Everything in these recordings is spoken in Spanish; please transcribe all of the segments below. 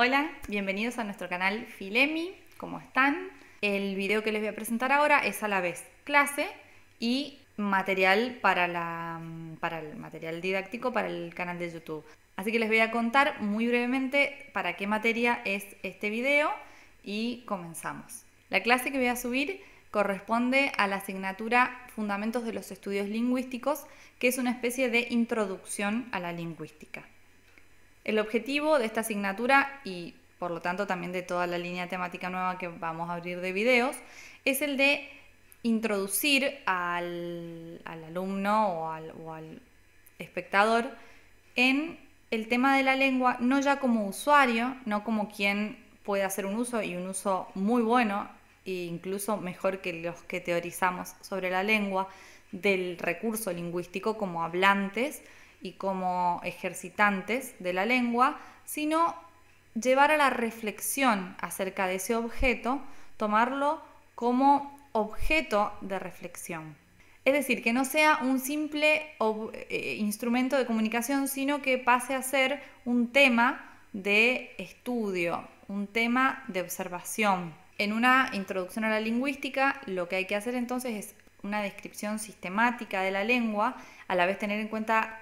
Hola, bienvenidos a nuestro canal Filemi, ¿cómo están? El video que les voy a presentar ahora es a la vez clase y material mm, para, el material didáctico para el canal de YouTube. Así que les voy a contar muy brevemente para qué materia es este video y comenzamos. La clase que voy a subir corresponde a la asignatura Fundamentos de los Estudios Lingüísticos, que es una especie de introducción a la lingüística. El objetivo de esta asignatura y por lo tanto también de toda la línea temática nueva que vamos a abrir de videos es el de introducir al, alumno o al, o al espectador en el tema de la lengua, no ya como usuario, no como quien puede hacer un uso y un uso muy bueno e incluso mejor que los que teorizamos sobre la lengua del recurso lingüístico como hablantes, y como ejercitantes de la lengua, sino llevar a la reflexión acerca de ese objeto, tomarlo como objeto de reflexión. Es decir, que no sea un simple eh, instrumento de comunicación, sino que pase a ser un tema de estudio, un tema de observación. En una introducción a la lingüística, lo que hay que hacer entonces es una descripción sistemática de la lengua, a la vez tener en cuenta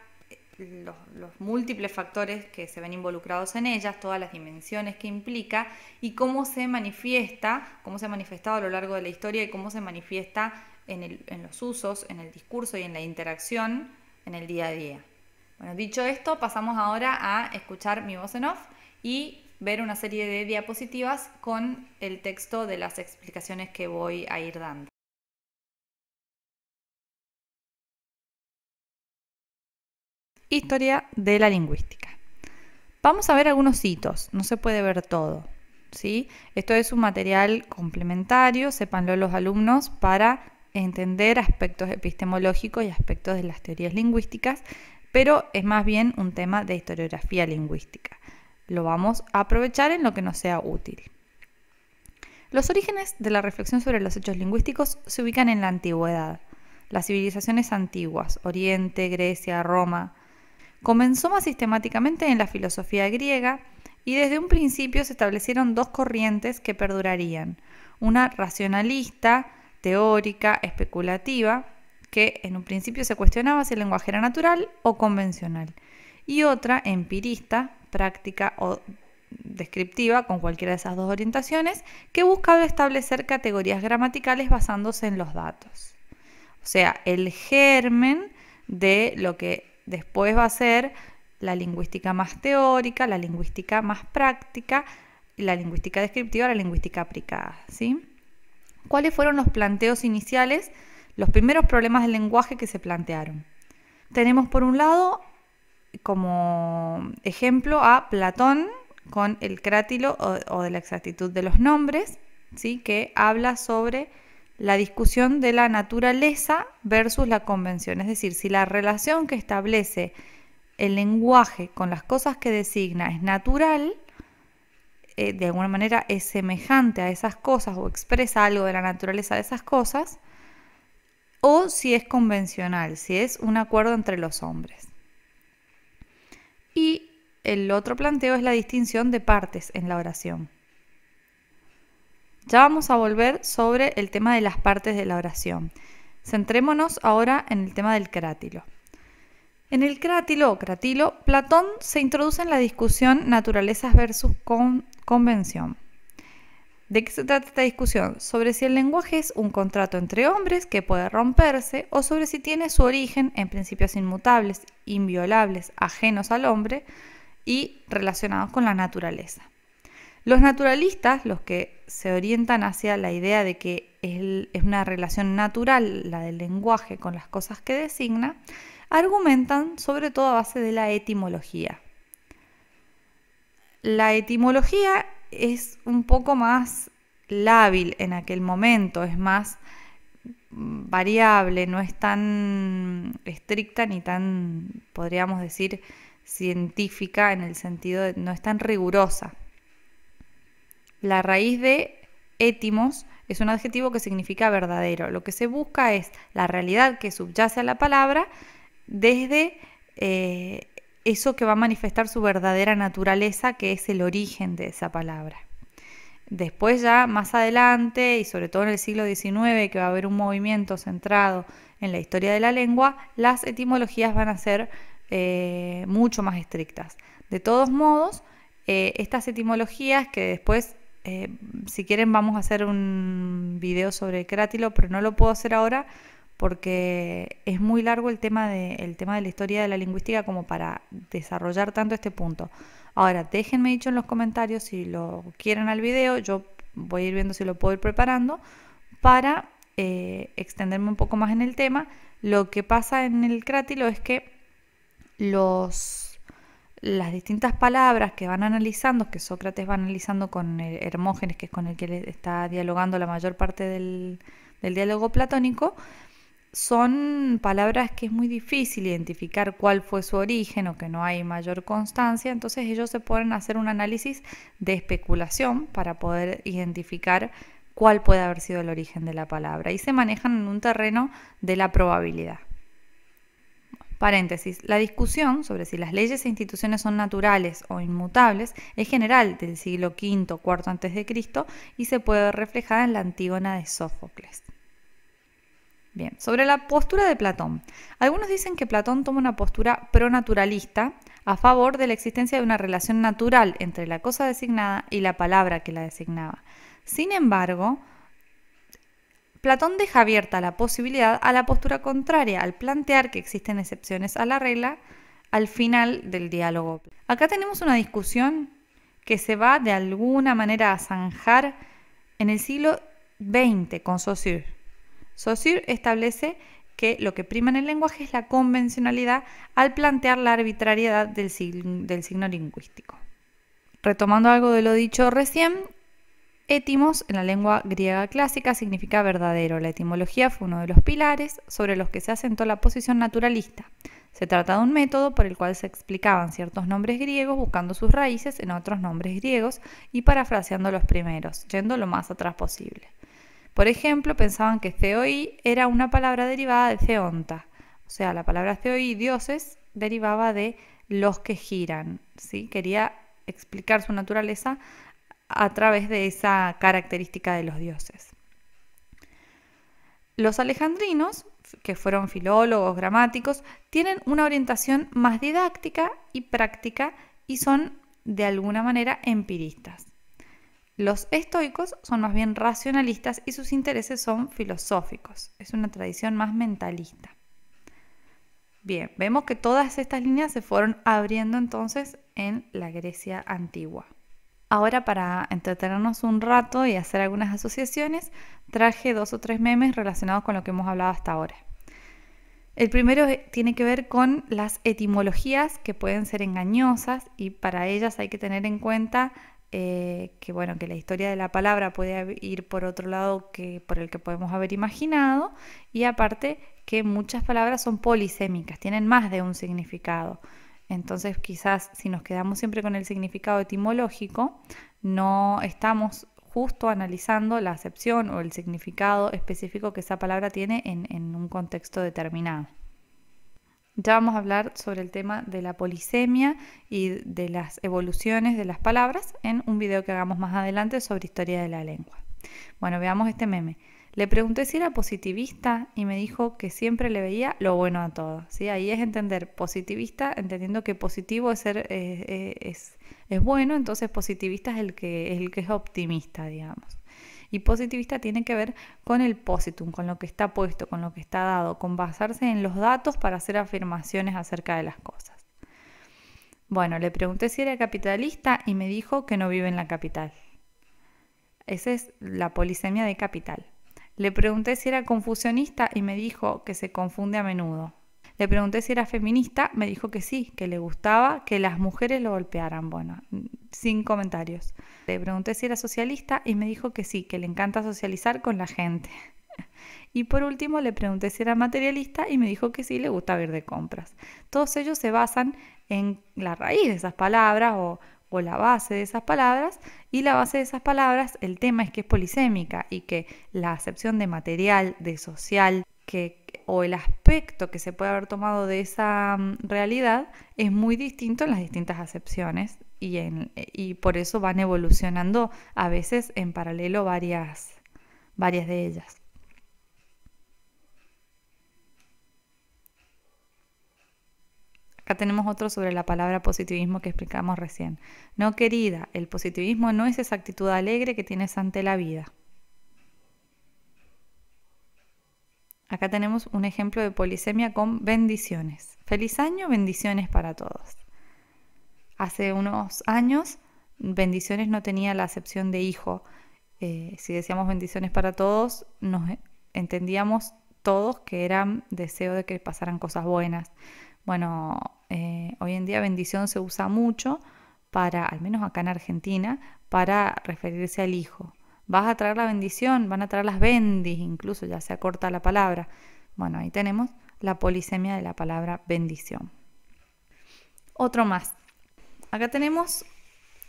los, múltiples factores que se ven involucrados en ellas, todas las dimensiones que implica y cómo se manifiesta, cómo se ha manifestado a lo largo de la historia y cómo se manifiesta en los usos, en el discurso y en la interacción en el día a día. Bueno, dicho esto, pasamos ahora a escuchar mi voz en off y ver una serie de diapositivas con el texto de las explicaciones que voy a ir dando. Historia de la lingüística. Vamos a ver algunos hitos, no se puede ver todo. ¿sí? Esto es un material complementario, sépanlo los alumnos, para entender aspectos epistemológicos y aspectos de las teorías lingüísticas, pero es más bien un tema de historiografía lingüística. Lo vamos a aprovechar en lo que nos sea útil. Los orígenes de la reflexión sobre los hechos lingüísticos se ubican en la antigüedad. Las civilizaciones antiguas, Oriente, Grecia, Roma, comenzó más sistemáticamente en la filosofía griega y desde un principio se establecieron dos corrientes que perdurarían, una racionalista, teórica, especulativa, que en un principio se cuestionaba si el lenguaje era natural o convencional, y otra empirista, práctica o descriptiva con cualquiera de esas dos orientaciones, que buscaba establecer categorías gramaticales basándose en los datos. O sea, el germen de lo que Después va a ser la lingüística más teórica, la lingüística más práctica, la lingüística descriptiva, la lingüística aplicada. ¿Cuáles fueron los planteos iniciales, los primeros problemas del lenguaje que se plantearon? Tenemos por un lado como ejemplo a Platón con el crátilo o, de la exactitud de los nombres, ¿sí? que habla sobre la discusión de la naturaleza versus la convención, es decir, si la relación que establece el lenguaje con las cosas que designa es natural, eh, de alguna manera es semejante a esas cosas o expresa algo de la naturaleza de esas cosas, o si es convencional, si es un acuerdo entre los hombres. Y el otro planteo es la distinción de partes en la oración. Ya vamos a volver sobre el tema de las partes de la oración. Centrémonos ahora en el tema del crátilo. En el crátilo o cratilo, Platón se introduce en la discusión naturalezas versus convención. ¿De qué se trata esta discusión? Sobre si el lenguaje es un contrato entre hombres que puede romperse o sobre si tiene su origen en principios inmutables, inviolables, ajenos al hombre y relacionados con la naturaleza. Los naturalistas, los que se orientan hacia la idea de que es una relación natural la del lenguaje con las cosas que designa, argumentan sobre todo a base de la etimología. La etimología es un poco más lábil en aquel momento, es más variable, no es tan estricta ni tan, podríamos decir, científica en el sentido de no es tan rigurosa. La raíz de étimos es un adjetivo que significa verdadero. Lo que se busca es la realidad que subyace a la palabra desde eh, eso que va a manifestar su verdadera naturaleza, que es el origen de esa palabra. Después ya más adelante, y sobre todo en el siglo XIX, que va a haber un movimiento centrado en la historia de la lengua, las etimologías van a ser eh, mucho más estrictas. De todos modos, eh, estas etimologías que después eh, si quieren vamos a hacer un video sobre Crátilo, pero no lo puedo hacer ahora porque es muy largo el tema, de, el tema de la historia de la lingüística como para desarrollar tanto este punto. Ahora, déjenme dicho en los comentarios si lo quieren al video, yo voy a ir viendo si lo puedo ir preparando para eh, extenderme un poco más en el tema. Lo que pasa en el crátilo es que los las distintas palabras que van analizando, que Sócrates va analizando con eh, Hermógenes, que es con el que está dialogando la mayor parte del, diálogo platónico, son palabras que es muy difícil identificar cuál fue su origen o que no hay mayor constancia, entonces ellos se ponen a hacer un análisis de especulación para poder identificar cuál puede haber sido el origen de la palabra y se manejan en un terreno de la probabilidad. Paréntesis. La discusión sobre si las leyes e instituciones son naturales o inmutables es general del siglo V, IV a.C. y se puede ver reflejada en la Antígona de Sófocles. Bien, sobre la postura de Platón. Algunos dicen que Platón toma una postura pronaturalista a favor de la existencia de una relación natural entre la cosa designada y la palabra que la designaba. Sin embargo, Platón deja abierta la posibilidad a la postura contraria al plantear que existen excepciones a la regla al final del diálogo. Acá tenemos una discusión que se va de alguna manera a zanjar en el siglo XX con Saussure. Saussure establece que lo que prima en el lenguaje es la convencionalidad al plantear la arbitrariedad del, signo, del signo lingüístico. Retomando algo de lo dicho recién, Étimos, en la lengua griega clásica, significa verdadero. La etimología fue uno de los pilares sobre los que se asentó la posición naturalista. Se trata de un método por el cual se explicaban ciertos nombres griegos buscando sus raíces en otros nombres griegos y parafraseando los primeros, yendo lo más atrás posible. Por ejemplo, pensaban que Theoi era una palabra derivada de Theonta, o sea, la palabra Theoi, dioses, derivaba de los que giran. ¿sí? Quería explicar su naturaleza a través de esa característica de los dioses. Los alejandrinos, que fueron filólogos, gramáticos, tienen una orientación más didáctica y práctica y son de alguna manera empiristas. Los estoicos son más bien racionalistas y sus intereses son filosóficos. Es una tradición más mentalista. Bien, vemos que todas estas líneas se fueron abriendo entonces en la Grecia antigua. Ahora para entretenernos un rato y hacer algunas asociaciones, traje dos o tres memes relacionados con lo que hemos hablado hasta ahora. El primero tiene que ver con las etimologías que pueden ser engañosas y para ellas hay que tener en cuenta eh, que bueno que la historia de la palabra puede ir por otro lado que por el que podemos haber imaginado y aparte que muchas palabras son polisémicas, tienen más de un significado. Entonces quizás si nos quedamos siempre con el significado etimológico, no estamos justo analizando la acepción o el significado específico que esa palabra tiene en, un contexto determinado. Ya vamos a hablar sobre el tema de la polisemia y de las evoluciones de las palabras en un video que hagamos más adelante sobre historia de la lengua. Bueno, veamos este meme. Le pregunté si era positivista y me dijo que siempre le veía lo bueno a todo. ¿sí? Ahí es entender positivista, entendiendo que positivo es, ser, eh, eh, es, bueno, entonces positivista es el, que, es el que es optimista, digamos. Y positivista tiene que ver con el positum, con lo que está puesto, con lo que está dado, con basarse en los datos para hacer afirmaciones acerca de las cosas. Bueno, le pregunté si era capitalista y me dijo que no vive en la capital. Esa es la polisemia de capital. Le pregunté si era confusionista y me dijo que se confunde a menudo. Le pregunté si era feminista, me dijo que sí, que le gustaba que las mujeres lo golpearan. Bueno, sin comentarios. Le pregunté si era socialista y me dijo que sí, que le encanta socializar con la gente. Y por último le pregunté si era materialista y me dijo que sí, le gusta ver de compras. Todos ellos se basan en la raíz de esas palabras o o la base de esas palabras y la base de esas palabras, el tema es que es polisémica y que la acepción de material, de social, que, o el aspecto que se puede haber tomado de esa mm, realidad es muy distinto en las distintas acepciones y, en, y por eso van evolucionando a veces en paralelo varias, varias de ellas. Acá tenemos otro sobre la palabra positivismo que explicamos recién. No, querida, el positivismo no es esa actitud alegre que tienes ante la vida. Acá tenemos un ejemplo de polisemia con bendiciones. Feliz año, bendiciones para todos. Hace unos años, bendiciones no tenía la acepción de hijo. Eh, si decíamos bendiciones para todos, nos entendíamos todos que eran deseo de que pasaran cosas buenas. Bueno, eh, hoy en día bendición se usa mucho para, al menos acá en Argentina, para referirse al hijo. Vas a traer la bendición, van a traer las bendis, incluso ya se acorta la palabra. Bueno, ahí tenemos la polisemia de la palabra bendición. Otro más. Acá tenemos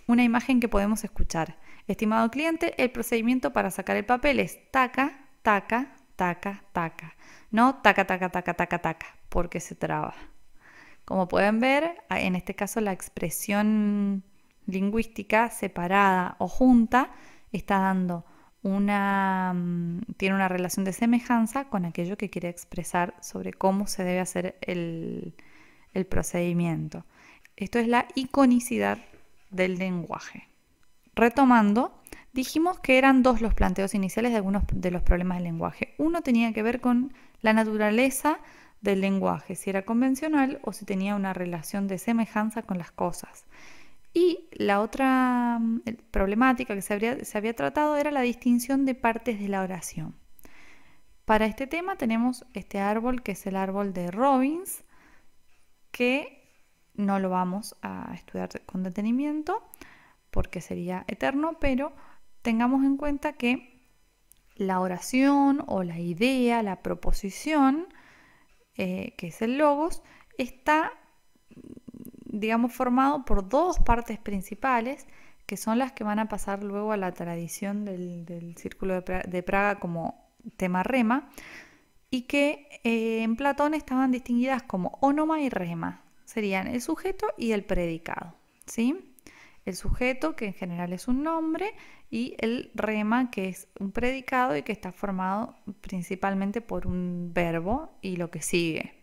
una imagen que podemos escuchar. Estimado cliente, el procedimiento para sacar el papel es taca, taca, taca, taca. No taca, taca, taca, taca, taca, porque se traba. Como pueden ver, en este caso la expresión lingüística separada o junta está dando una mm, tiene una relación de semejanza con aquello que quiere expresar sobre cómo se debe hacer el, el procedimiento. Esto es la iconicidad del lenguaje. Retomando, dijimos que eran dos los planteos iniciales de algunos de los problemas del lenguaje. Uno tenía que ver con la naturaleza del lenguaje, si era convencional o si tenía una relación de semejanza con las cosas. Y la otra mm, problemática que se, se había tratado era la distinción de partes de la oración. Para este tema tenemos este árbol que es el árbol de Robbins, que no lo vamos a estudiar con detenimiento porque sería eterno, pero tengamos en cuenta que la oración o la idea, la proposición, eh, que es el logos, está, digamos, formado por dos partes principales, que son las que van a pasar luego a la tradición del, Círculo de Praga, como tema rema, y que eh, en Platón estaban distinguidas como onoma y rema. Serían el sujeto y el predicado. ¿sí? el sujeto, que en general es un nombre, y el rema, que es un predicado y que está formado principalmente por un verbo y lo que sigue.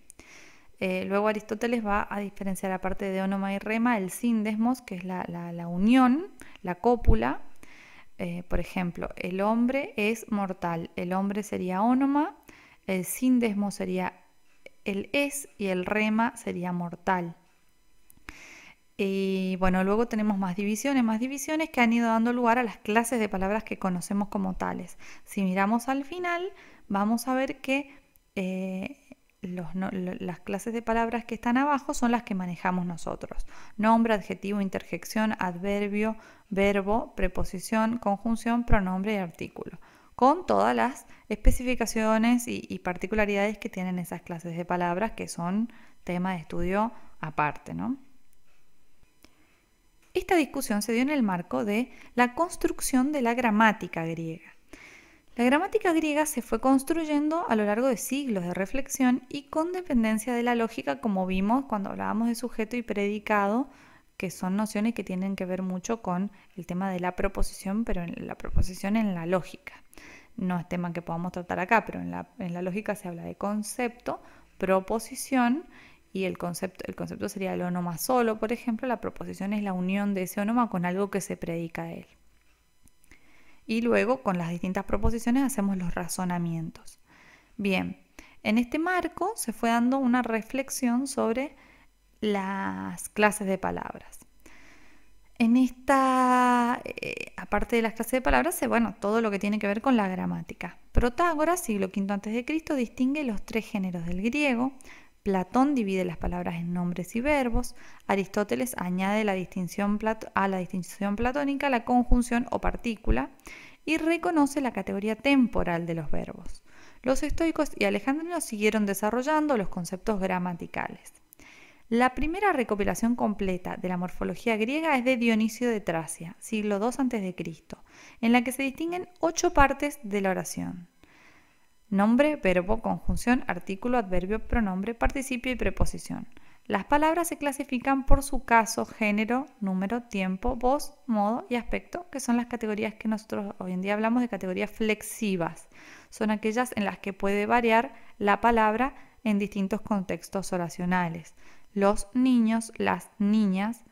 Eh, luego Aristóteles va a diferenciar aparte de onoma y rema el síndesmos, que es la, unión, la cópula. Eh, por ejemplo, el hombre es mortal, el hombre sería onoma, el síndesmo sería el es y el rema sería mortal. Y bueno, luego tenemos más divisiones, más divisiones que han ido dando lugar a las clases de palabras que conocemos como tales. Si miramos al final, vamos a ver que eh, las clases de palabras que están abajo son las que manejamos nosotros. Nombre, adjetivo, interjección, adverbio, verbo, preposición, conjunción, pronombre y artículo. Con todas las especificaciones y, y particularidades que tienen esas clases de palabras que son tema de estudio aparte, ¿no? Esta discusión se dio en el marco de la construcción de la gramática griega. La gramática griega se fue construyendo a lo largo de siglos de reflexión y con dependencia de la lógica, como vimos cuando hablábamos de sujeto y predicado, que son nociones que tienen que ver mucho con el tema de la proposición, pero en la proposición en la lógica. No es tema que podamos tratar acá, pero en la, en la lógica se habla de concepto, proposición y el concepto, el concepto sería el onoma solo, por ejemplo, la proposición es la unión de ese onoma con algo que se predica a él. Y luego, con las distintas proposiciones, hacemos los razonamientos. Bien, en este marco se fue dando una reflexión sobre las clases de palabras. En esta, eh, aparte de las clases de palabras, bueno, todo lo que tiene que ver con la gramática. Protágoras, siglo V a.C., distingue los tres géneros del griego, Platón divide las palabras en nombres y verbos, Aristóteles añade a la distinción platónica la conjunción o partícula y reconoce la categoría temporal de los verbos. Los estoicos y alejandrinos siguieron desarrollando los conceptos gramaticales. La primera recopilación completa de la morfología griega es de Dionisio de Tracia, siglo II a.C., en la que se distinguen ocho partes de la oración. Nombre, verbo, conjunción, artículo, adverbio, pronombre, participio y preposición. Las palabras se clasifican por su caso, género, número, tiempo, voz, modo y aspecto, que son las categorías que nosotros hoy en día hablamos de categorías flexivas. Son aquellas en las que puede variar la palabra en distintos contextos oracionales. Los niños, las niñas,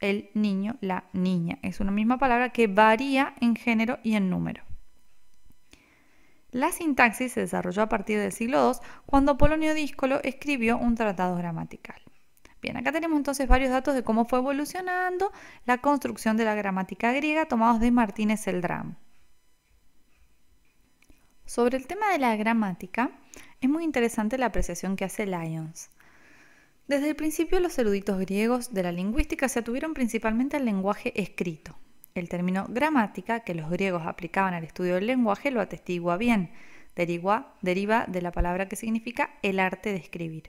el niño, la niña. Es una misma palabra que varía en género y en número. La sintaxis se desarrolló a partir del siglo II, cuando Polonio Díscolo escribió un tratado gramatical. Bien, acá tenemos entonces varios datos de cómo fue evolucionando la construcción de la gramática griega tomados de Martínez Eldrán. Sobre el tema de la gramática, es muy interesante la apreciación que hace Lyons. Desde el principio los eruditos griegos de la lingüística se atuvieron principalmente al lenguaje escrito, el término gramática que los griegos aplicaban al estudio del lenguaje lo atestigua bien. Deriva, deriva de la palabra que significa el arte de escribir.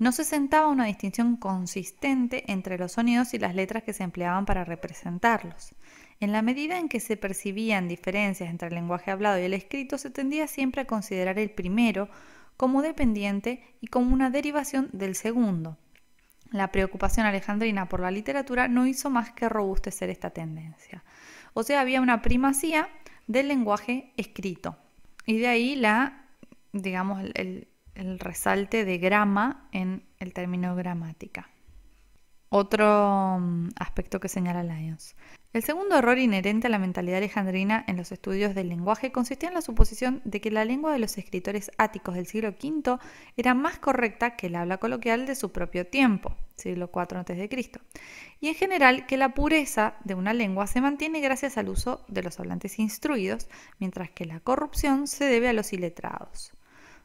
No se sentaba una distinción consistente entre los sonidos y las letras que se empleaban para representarlos. En la medida en que se percibían diferencias entre el lenguaje hablado y el escrito, se tendía siempre a considerar el primero como dependiente y como una derivación del segundo. La preocupación alejandrina por la literatura no hizo más que robustecer esta tendencia. O sea, había una primacía del lenguaje escrito. Y de ahí la, digamos, el, el resalte de grama en el término gramática. Otro mm, aspecto que señala Lyons. El segundo error inherente a la mentalidad alejandrina en los estudios del lenguaje consistía en la suposición de que la lengua de los escritores áticos del siglo V era más correcta que el habla coloquial de su propio tiempo, siglo IV Cristo, y en general que la pureza de una lengua se mantiene gracias al uso de los hablantes instruidos, mientras que la corrupción se debe a los iletrados.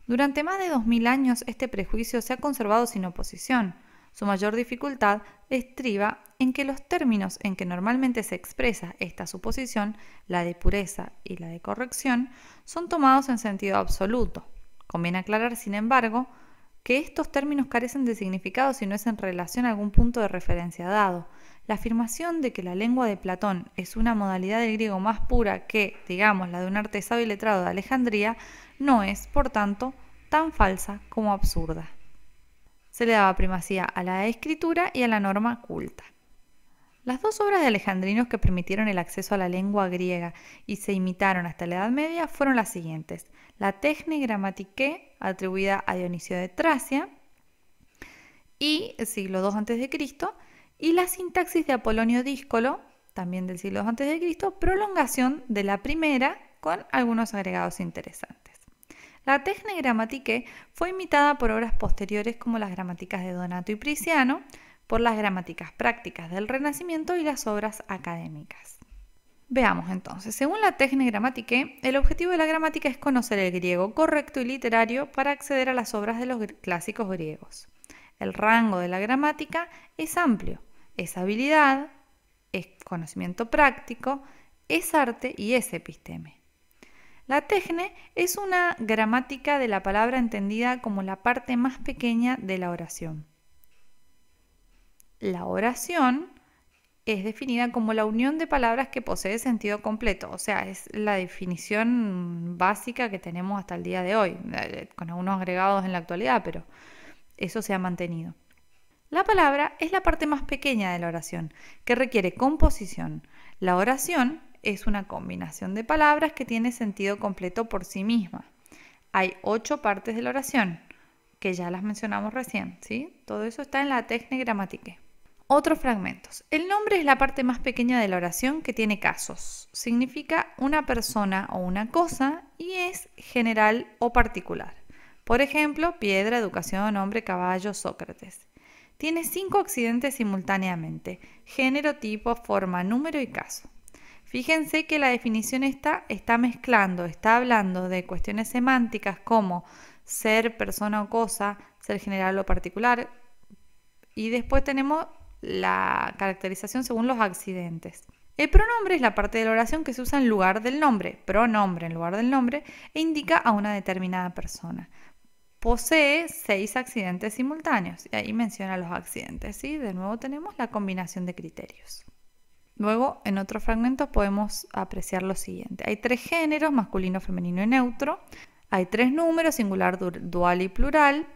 Durante más de 2000 años este prejuicio se ha conservado sin oposición, su mayor dificultad estriba en que los términos en que normalmente se expresa esta suposición, la de pureza y la de corrección, son tomados en sentido absoluto. Conviene aclarar, sin embargo, que estos términos carecen de significado si no es en relación a algún punto de referencia dado. La afirmación de que la lengua de Platón es una modalidad del griego más pura que, digamos, la de un artesano y letrado de Alejandría, no es, por tanto, tan falsa como absurda. Se le daba primacía a la escritura y a la norma culta. Las dos obras de alejandrinos que permitieron el acceso a la lengua griega y se imitaron hasta la Edad Media fueron las siguientes: la Techne Grammatique, atribuida a Dionisio de Tracia, y el siglo II a.C., y la sintaxis de Apolonio Díscolo, también del siglo II a.C., prolongación de la primera con algunos agregados interesantes. La Techne gramática fue imitada por obras posteriores como las gramáticas de Donato y Prisiano, por las gramáticas prácticas del Renacimiento y las obras académicas. Veamos entonces, según la Techne gramática el objetivo de la gramática es conocer el griego correcto y literario para acceder a las obras de los clásicos griegos. El rango de la gramática es amplio, es habilidad, es conocimiento práctico, es arte y es episteme. La tecne es una gramática de la palabra entendida como la parte más pequeña de la oración. La oración es definida como la unión de palabras que posee sentido completo, o sea, es la definición básica que tenemos hasta el día de hoy, eh, con algunos agregados en la actualidad, pero eso se ha mantenido. La palabra es la parte más pequeña de la oración, que requiere composición. La oración es una combinación de palabras que tiene sentido completo por sí misma. Hay ocho partes de la oración, que ya las mencionamos recién, ¿sí? Todo eso está en la técnica gramática. Otros fragmentos. El nombre es la parte más pequeña de la oración que tiene casos. Significa una persona o una cosa y es general o particular. Por ejemplo, piedra, educación, hombre, caballo, Sócrates. Tiene cinco accidentes simultáneamente. Género, tipo, forma, número y caso. Fíjense que la definición esta está mezclando, está hablando de cuestiones semánticas como ser persona o cosa, ser general o particular. Y después tenemos la caracterización según los accidentes. El pronombre es la parte de la oración que se usa en lugar del nombre, pronombre en lugar del nombre, e indica a una determinada persona. Posee seis accidentes simultáneos y ahí menciona los accidentes. De nuevo tenemos la combinación de criterios. Luego, en otros fragmentos podemos apreciar lo siguiente. Hay tres géneros, masculino, femenino y neutro. Hay tres números, singular, dual y plural.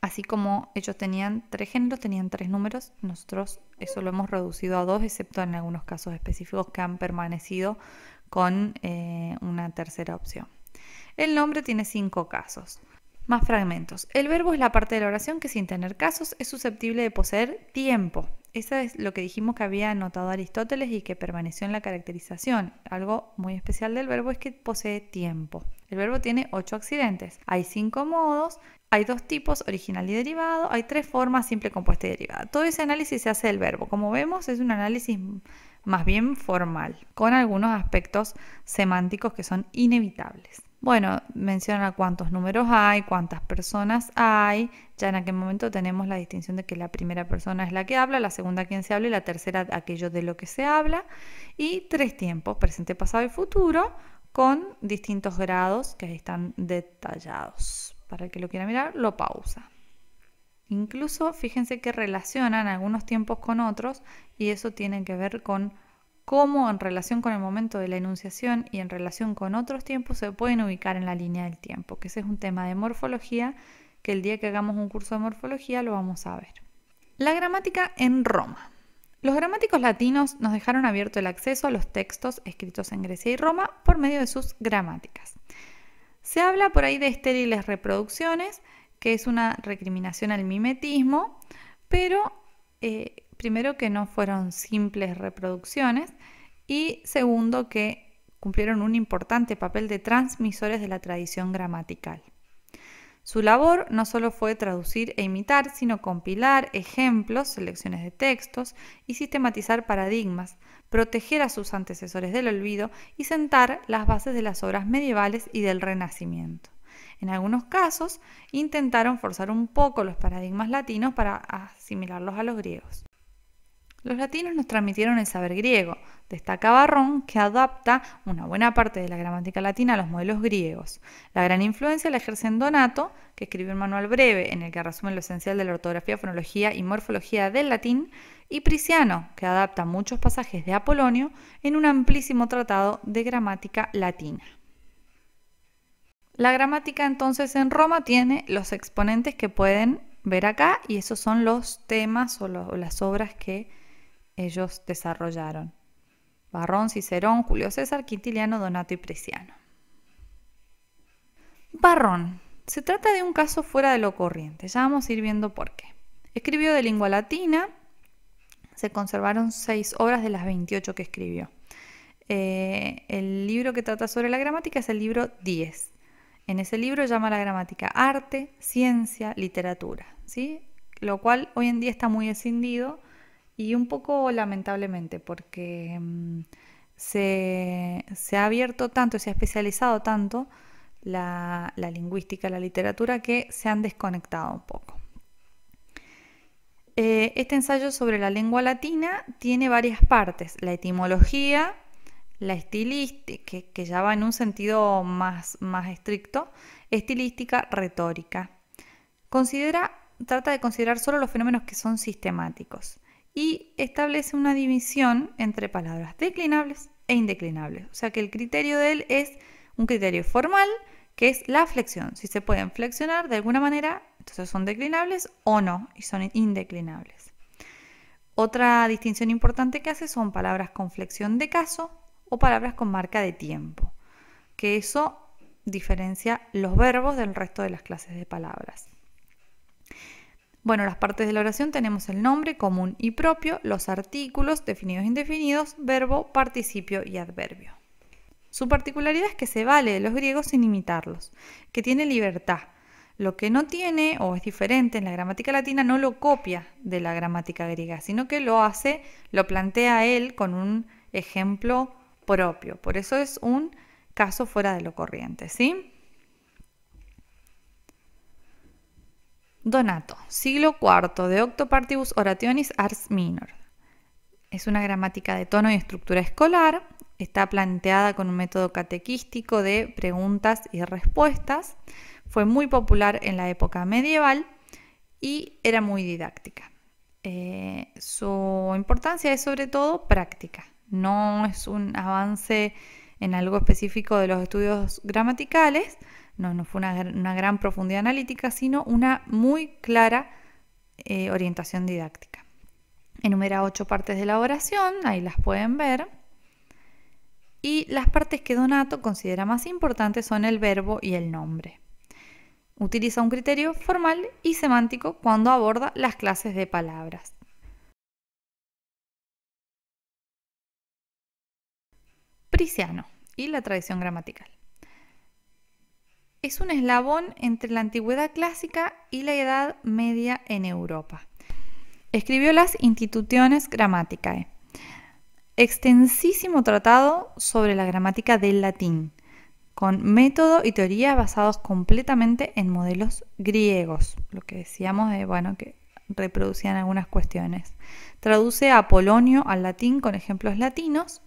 Así como ellos tenían tres géneros, tenían tres números, nosotros eso lo hemos reducido a dos, excepto en algunos casos específicos que han permanecido con eh, una tercera opción. El nombre tiene cinco casos. Más fragmentos. El verbo es la parte de la oración que sin tener casos es susceptible de poseer tiempo. Eso es lo que dijimos que había anotado Aristóteles y que permaneció en la caracterización. Algo muy especial del verbo es que posee tiempo. El verbo tiene ocho accidentes. Hay cinco modos, hay dos tipos, original y derivado, hay tres formas, simple, compuesta y derivada. Todo ese análisis se hace del verbo. Como vemos, es un análisis más bien formal, con algunos aspectos semánticos que son inevitables. Bueno, menciona cuántos números hay, cuántas personas hay. Ya en aquel momento tenemos la distinción de que la primera persona es la que habla, la segunda quien se habla y la tercera aquello de lo que se habla. Y tres tiempos, presente, pasado y futuro, con distintos grados que ahí están detallados. Para el que lo quiera mirar, lo pausa. Incluso fíjense que relacionan algunos tiempos con otros y eso tiene que ver con cómo en relación con el momento de la enunciación y en relación con otros tiempos se pueden ubicar en la línea del tiempo, que ese es un tema de morfología que el día que hagamos un curso de morfología lo vamos a ver. La gramática en Roma. Los gramáticos latinos nos dejaron abierto el acceso a los textos escritos en Grecia y Roma por medio de sus gramáticas. Se habla por ahí de estériles reproducciones, que es una recriminación al mimetismo, pero eh, primero que no fueron simples reproducciones y segundo que cumplieron un importante papel de transmisores de la tradición gramatical. Su labor no solo fue traducir e imitar, sino compilar ejemplos, selecciones de textos y sistematizar paradigmas, proteger a sus antecesores del olvido y sentar las bases de las obras medievales y del Renacimiento. En algunos casos, intentaron forzar un poco los paradigmas latinos para asimilarlos a los griegos. Los latinos nos transmitieron el saber griego, destaca Barrón, que adapta una buena parte de la gramática latina a los modelos griegos. La gran influencia la ejerce Donato, que escribió un manual breve en el que resume lo esencial de la ortografía, fonología y morfología del latín, y Prisiano, que adapta muchos pasajes de Apolonio en un amplísimo tratado de gramática latina. La gramática entonces en Roma tiene los exponentes que pueden ver acá y esos son los temas o las obras que ellos desarrollaron. Barrón, Cicerón, Julio César, Quintiliano, Donato y Preciano. Barrón. Se trata de un caso fuera de lo corriente, ya vamos a ir viendo por qué. Escribió de lengua latina, se conservaron seis obras de las 28 que escribió. Eh, el libro que trata sobre la gramática es el libro 10. En ese libro llama la gramática arte, ciencia, literatura, ¿sí? lo cual hoy en día está muy escindido y un poco lamentablemente, porque mm, se, ha abierto tanto, se ha especializado tanto la, lingüística, la literatura, que se han desconectado un poco. Eh, este ensayo sobre la lengua latina tiene varias partes, la etimología, la estilística, que, ya va en un sentido más, más estricto, estilística, retórica. Considera, trata de considerar solo los fenómenos que son sistemáticos y establece una división entre palabras declinables e indeclinables. O sea que el criterio de él es un criterio formal que es la flexión. Si se pueden flexionar de alguna manera, entonces son declinables o no, y son indeclinables. Otra distinción importante que hace son palabras con flexión de caso o palabras con marca de tiempo, que eso diferencia los verbos del resto de las clases de palabras. Bueno, las partes de la oración tenemos el nombre común y propio, los artículos definidos e indefinidos, verbo, participio y adverbio. Su particularidad es que se vale de los griegos sin imitarlos, que tiene libertad. Lo que no tiene o es diferente en la gramática latina no lo copia de la gramática griega, sino que lo hace, lo plantea él con un ejemplo propio. Por eso es un caso fuera de lo corriente, ¿sí? Donato, siglo IV de Octopartibus Orationis Ars Minor. Es una gramática de tono y estructura escolar. Está planteada con un método catequístico de preguntas y respuestas. Fue muy popular en la época medieval y era muy didáctica. Eh, su importancia es sobre todo práctica. No es un avance en algo específico de los estudios gramaticales, no, no fue una, gran profundidad analítica, sino una muy clara eh, orientación didáctica. Enumera ocho partes de la oración, ahí las pueden ver. Y las partes que Donato considera más importantes son el verbo y el nombre. Utiliza un criterio formal y semántico cuando aborda las clases de palabras. Prisiano y la tradición gramatical es un eslabón entre la antigüedad clásica y la Edad Media en Europa. Escribió las Instituciones Grammaticae, extensísimo tratado sobre la gramática del latín, con método y teoría basados completamente en modelos griegos, lo que decíamos de, eh, bueno, que reproducían algunas cuestiones. Traduce a Polonio al latín con ejemplos latinos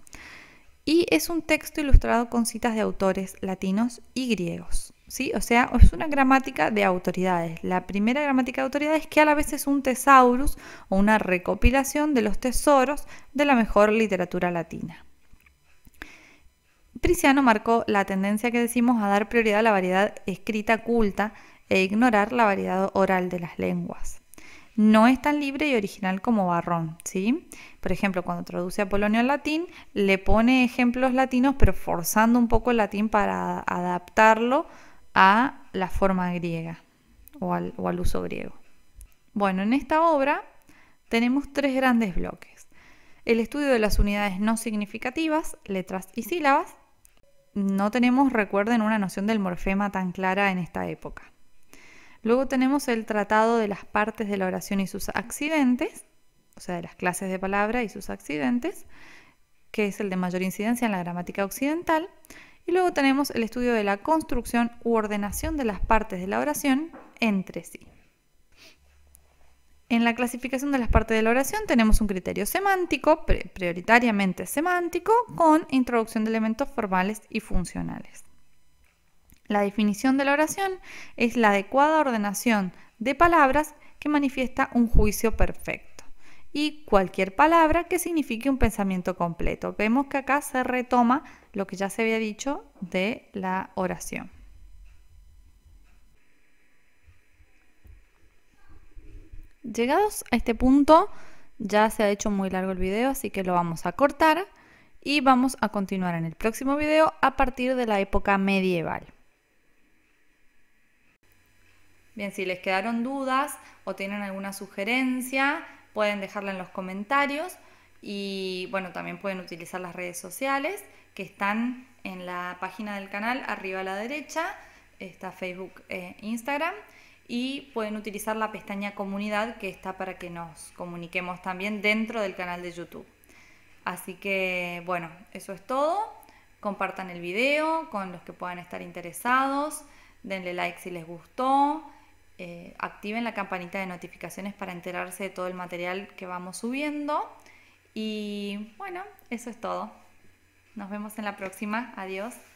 y es un texto ilustrado con citas de autores latinos y griegos. ¿sí? O sea, es una gramática de autoridades. La primera gramática de autoridades que a la vez es un tesaurus o una recopilación de los tesoros de la mejor literatura latina. Prisciano marcó la tendencia que decimos a dar prioridad a la variedad escrita culta e ignorar la variedad oral de las lenguas. No es tan libre y original como Barrón, ¿sí? Por ejemplo, cuando traduce a Polonio al latín, le pone ejemplos latinos, pero forzando un poco el latín para adaptarlo a la forma griega o al, uso griego. Bueno, en esta obra tenemos tres grandes bloques. El estudio de las unidades no significativas, letras y sílabas. No tenemos, recuerden, una noción del morfema tan clara en esta época. Luego tenemos el tratado de las partes de la oración y sus accidentes, o sea, de las clases de palabra y sus accidentes, que es el de mayor incidencia en la gramática occidental. Y luego tenemos el estudio de la construcción u ordenación de las partes de la oración entre sí. En la clasificación de las partes de la oración tenemos un criterio semántico, prioritariamente semántico, con introducción de elementos formales y funcionales. La definición de la oración es la adecuada ordenación de palabras que manifiesta un juicio perfecto y cualquier palabra que signifique un pensamiento completo. Vemos que acá se retoma lo que ya se había dicho de la oración. Llegados a este punto, ya se ha hecho muy largo el video, así que lo vamos a cortar y vamos a continuar en el próximo video a partir de la época medieval. Bien, si les quedaron dudas o tienen alguna sugerencia, pueden dejarla en los comentarios y bueno, también pueden utilizar las redes sociales que están en la página del canal, arriba a la derecha, está Facebook e Instagram, y pueden utilizar la pestaña comunidad que está para que nos comuniquemos también dentro del canal de YouTube. Así que bueno, eso es todo. Compartan el video con los que puedan estar interesados, denle like si les gustó, eh, activen la campanita de notificaciones para enterarse de todo el material que vamos subiendo. Y bueno, eso es todo. Nos vemos en la próxima. Adiós.